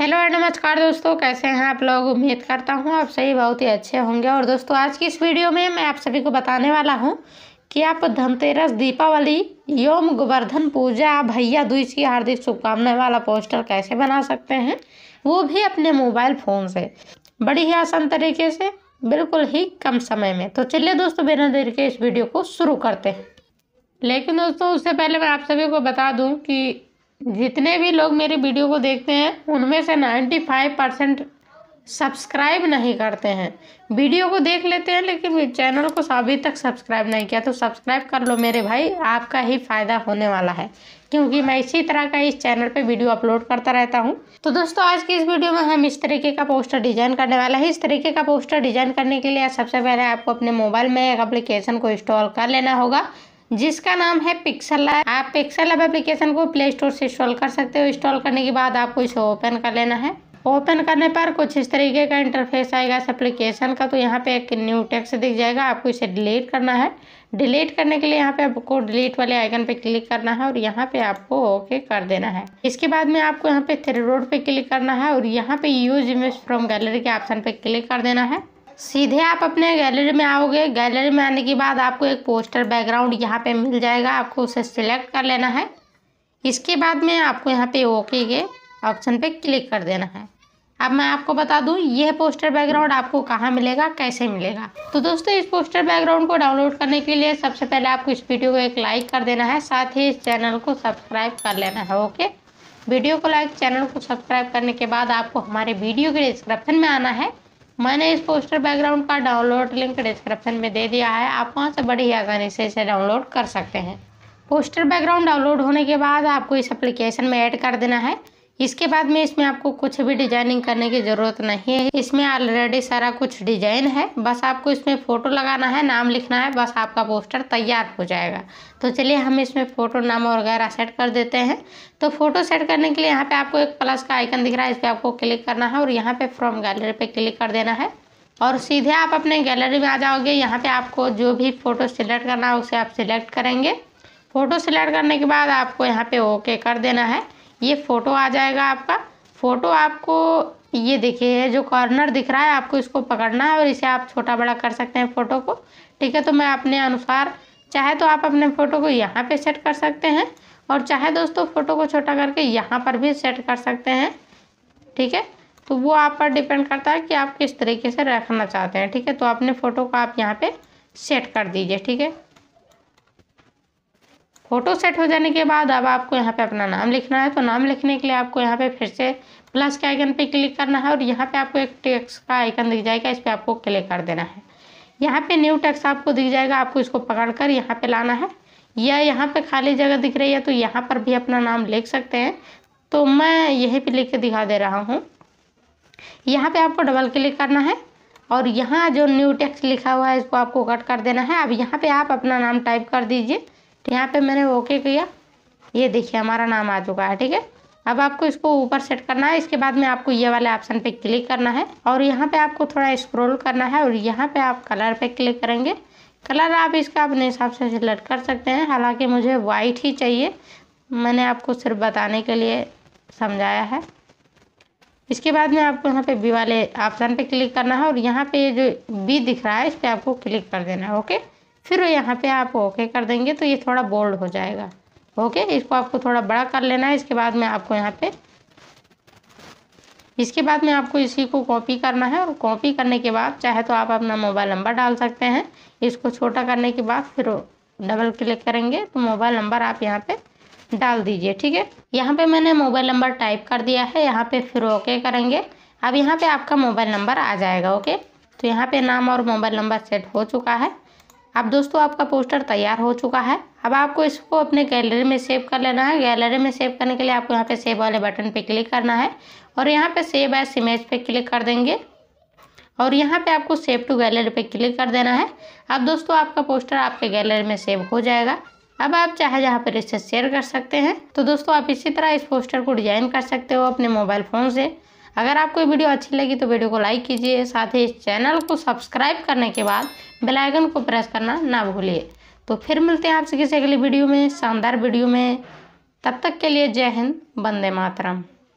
hello and नमस्कार दोस्तों कैसे हैं आप लोग उम्मीद करता हूं आप सभी बहुत ही अच्छे होंगे और दोस्तों आज की इस वीडियो में मैं आप सभी को बताने वाला हूं कि आप धनतेरस दीपावली योम गोवर्धन पूजा भैया द्विज की हार्दिक शुभकामनाएं वाला पोस्टर कैसे बना सकते हैं वो भी अपने मोबाइल फ़ोन से बड़ी ही आसान तरीके से बिल्कुल ही कम समय में तो चलिए दोस्तों बिना देर के इस वीडियो को शुरू करते हैं लेकिन दोस्तों उससे पहले मैं आप सभी को बता दूँ कि जितने भी लोग मेरे वीडियो को देखते हैं उनमें से नाइन्टी फाइव परसेंट सब्सक्राइब नहीं करते हैं वीडियो को देख लेते हैं लेकिन चैनल को अभी तक सब्सक्राइब नहीं किया तो सब्सक्राइब कर लो मेरे भाई आपका ही फ़ायदा होने वाला है क्योंकि मैं इसी तरह का इस चैनल पे वीडियो अपलोड करता रहता हूँ तो दोस्तों आज की इस वीडियो में हम इस तरीके का पोस्टर डिजाइन करने वाला है इस तरीके का पोस्टर डिजाइन करने के लिए सबसे पहले आपको अपने मोबाइल में एक अप्लीकेशन को इंस्टॉल कर लेना होगा जिसका नाम है पिक्सल लैब आप पिक्सल लैब एप्लीकेशन को प्ले स्टोर से इंस्टॉल कर सकते हो इंस्टॉल करने के बाद आपको इसे ओपन कर लेना है ओपन करने पर कुछ इस तरीके का इंटरफेस आएगा इस एप्लीकेशन का तो यहाँ पे एक न्यू टेक्स दिख जाएगा आपको इसे डिलीट करना है डिलीट करने के लिए यहाँ पे आपको डिलीट वाले आइकन पे क्लिक करना है और यहाँ पे आपको ओके कर देना है इसके बाद में आपको यहाँ पे थ्री रोड पे क्लिक करना है और यहाँ पे यूज इमेज फ्रॉम गैलरी के ऑप्शन पे क्लिक कर देना है सीधे आप अपने गैलरी में आओगे गैलरी में आने के बाद आपको एक पोस्टर बैकग्राउंड यहाँ पे मिल जाएगा आपको उसे सिलेक्ट कर लेना है इसके बाद में आपको यहाँ पे ओके के ऑप्शन पे क्लिक कर देना है अब मैं आपको बता दूँ यह पोस्टर बैकग्राउंड आपको कहाँ मिलेगा कैसे मिलेगा तो दोस्तों इस पोस्टर बैकग्राउंड को डाउनलोड करने के लिए सबसे पहले आपको इस वीडियो को एक लाइक कर देना है साथ ही इस चैनल को सब्सक्राइब कर लेना है ओके वीडियो को लाइक चैनल को सब्सक्राइब करने के बाद आपको हमारे वीडियो के डिस्क्रिप्शन में आना है मैंने इस पोस्टर बैकग्राउंड का डाउनलोड लिंक डिस्क्रिप्शन में दे दिया है आप वहाँ से बड़ी आसानी से इसे डाउनलोड कर सकते हैं पोस्टर बैकग्राउंड डाउनलोड होने के बाद आपको इस एप्लीकेशन में ऐड कर देना है इसके बाद में इसमें आपको कुछ भी डिजाइनिंग करने की ज़रूरत नहीं है इसमें ऑलरेडी सारा कुछ डिजाइन है बस आपको इसमें फ़ोटो लगाना है नाम लिखना है बस आपका पोस्टर तैयार हो जाएगा तो चलिए हम इसमें फ़ोटो नाम वगैरह सेट कर देते हैं तो फोटो सेट करने के लिए यहाँ पर आपको एक प्लस का आइकन दिख रहा है इस पर आपको क्लिक करना है और यहाँ पर फ्रॉम गैलरी पर क्लिक कर देना है और सीधे आप अपने गैलरी में आ जाओगे यहाँ पे आपको जो भी फ़ोटो सिलेक्ट करना है उसे आप सिलेक्ट करेंगे फ़ोटो सिलेक्ट करने के बाद आपको यहाँ पे ओके कर देना है ये फ़ोटो आ जाएगा आपका फ़ोटो आपको ये देखिए जो कॉर्नर दिख रहा है आपको इसको पकड़ना है और इसे आप छोटा बड़ा कर सकते हैं फ़ोटो को ठीक है तो मैं अपने अनुसार चाहे तो आप अपने फ़ोटो को यहाँ पे सेट कर सकते हैं और चाहे दोस्तों फ़ोटो को छोटा करके यहाँ पर भी सेट कर सकते हैं ठीक है तो वो आप पर डिपेंड करता है कि आप किस तरीके से रखना चाहते हैं ठीक है तो अपने फ़ोटो को आप यहाँ पर सेट कर दीजिए ठीक है फ़ोटो सेट हो जाने के बाद अब आपको यहाँ पे अपना नाम लिखना है तो नाम लिखने के लिए आपको यहाँ पे फिर से प्लस के आइकन पे क्लिक करना है और यहाँ पे आपको एक टेक्स का आइकन दिख जाएगा इस पर आपको क्लिक कर देना है यहाँ पे न्यू टेक्स आपको दिख जाएगा आपको इसको पकड़ कर यहाँ पर लाना है या यहाँ पर खाली जगह दिख रही है तो यहाँ पर भी अपना नाम लिख सकते हैं तो मैं यहीं पर लिख के दिखा दे रहा हूँ यहाँ पर आपको डबल क्लिक करना है और यहाँ जो न्यू टैक्स लिखा हुआ है इसको आपको कट कर देना है अब यहाँ पर आप अपना नाम टाइप कर दीजिए तो यहाँ पे मैंने ओके किया ये देखिए हमारा नाम आ चुका है ठीक है अब आपको इसको ऊपर सेट करना है इसके बाद में आपको ये वाले ऑप्शन पे क्लिक करना है और यहाँ पे आपको थोड़ा स्क्रॉल करना है और यहाँ पे आप कलर पे क्लिक करेंगे कलर आप इसका अपने हिसाब से सिलेक्ट कर सकते हैं हालांकि मुझे वाइट ही चाहिए मैंने आपको सिर्फ बताने के लिए समझाया है इसके बाद में आपको यहाँ पे बी वाले ऑप्शन पे क्लिक करना है और यहाँ पे जो बी दिख रहा है इस पर आपको क्लिक कर देना है ओके फिर यहाँ पे आप ओके कर देंगे तो ये थोड़ा बोल्ड हो जाएगा ओके इसको आपको थोड़ा बड़ा कर लेना है इसके बाद में आपको यहाँ पे इसके बाद में आपको इसी को कॉपी करना है और कॉपी करने के बाद चाहे तो आप अपना मोबाइल नंबर डाल सकते हैं इसको छोटा करने के बाद फिर डबल क्लिक करेंगे तो मोबाइल नंबर आप यहाँ पे डाल दीजिए ठीक है यहाँ पे मैंने मोबाइल नंबर टाइप कर दिया है यहाँ पे फिर ओके करेंगे अब यहाँ पे आपका मोबाइल नंबर आ जाएगा ओके तो यहाँ पे नाम और मोबाइल नंबर सेट हो चुका है अब दोस्तों आपका पोस्टर तैयार हो चुका है अब आपको इसको अपने गैलरी में सेव कर लेना है गैलरी में सेव करने के लिए आपको यहाँ पे सेव वाले बटन पे क्लिक करना है और यहाँ पे सेव एस इमेज पे क्लिक कर देंगे और यहाँ पे आपको सेव टू गैलरी पे क्लिक कर देना है अब दोस्तों आपका पोस्टर आपके गैलरी में सेव हो जाएगा अब आप चाहे जहाँ पर इसे शेयर कर सकते हैं तो दोस्तों आप इसी तरह इस पोस्टर को डिजाइन कर सकते हो अपने मोबाइल फ़ोन से अगर आपको ये वीडियो अच्छी लगी तो वीडियो को लाइक कीजिए साथ ही इस चैनल को सब्सक्राइब करने के बाद बेल आइकन को प्रेस करना ना भूलिए तो फिर मिलते हैं आपसे किसी अगली वीडियो में शानदार वीडियो में तब तक के लिए जय हिंद बंदे मातरम